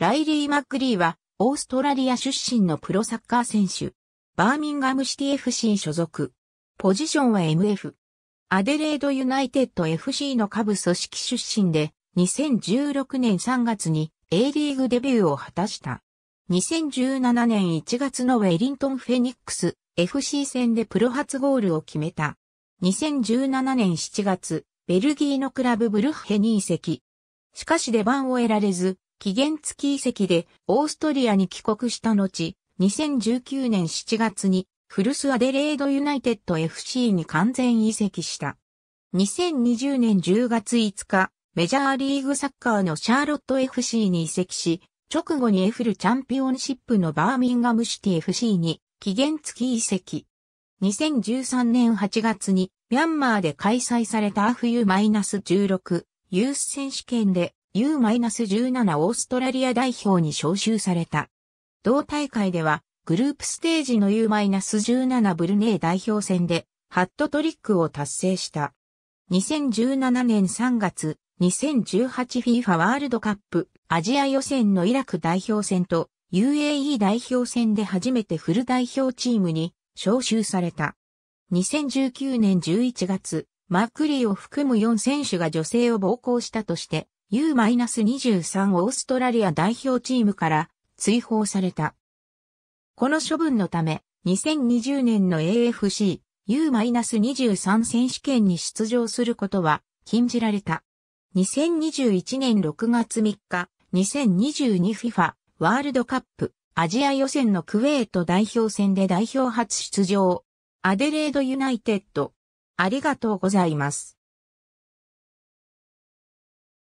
ライリー・マックリーは、オーストラリア出身のプロサッカー選手。バーミンガムシティ FC 所属。ポジションは MF。アデレードユナイテッド FC の下部組織出身で、2016年3月に A リーグデビューを果たした。2017年1月のウェリントンフェニックス FC 戦でプロ初ゴールを決めた。2017年7月、ベルギーのクラブブルッヘに移籍。しかし出番を得られず、期限付き移籍でオーストリアに帰国した後、2019年7月にフルスアデレードユナイテッド FC に完全移籍した。2020年10月5日、メジャーリーグサッカーのシャーロット FC に移籍し、直後にエフルチャンピオンシップのバーミンガムシティ FC に期限付き移籍。2013年8月にミャンマーで開催されたマイナス1 6ユース選手権で U-17 オーストラリア代表に招集された。同大会では、グループステージの U-17 ブルネイ代表戦で、ハットトリックを達成した。2017年3月、2018FIFA ワールドカップアジア予選のイラク代表戦と UAE 代表戦で初めてフル代表チームに招集された。2019年11月、マークリーを含む4選手が女性を暴行したとして U-23 オーストラリア代表チームから追放された。この処分のため、2020年の AFC U-23 選手権に出場することは禁じられた。2021年6月3日、2022FIFA ワールドカップアジア予選のクウェート代表戦で代表初出場。アデレードユナイテッド。ありがとうございます。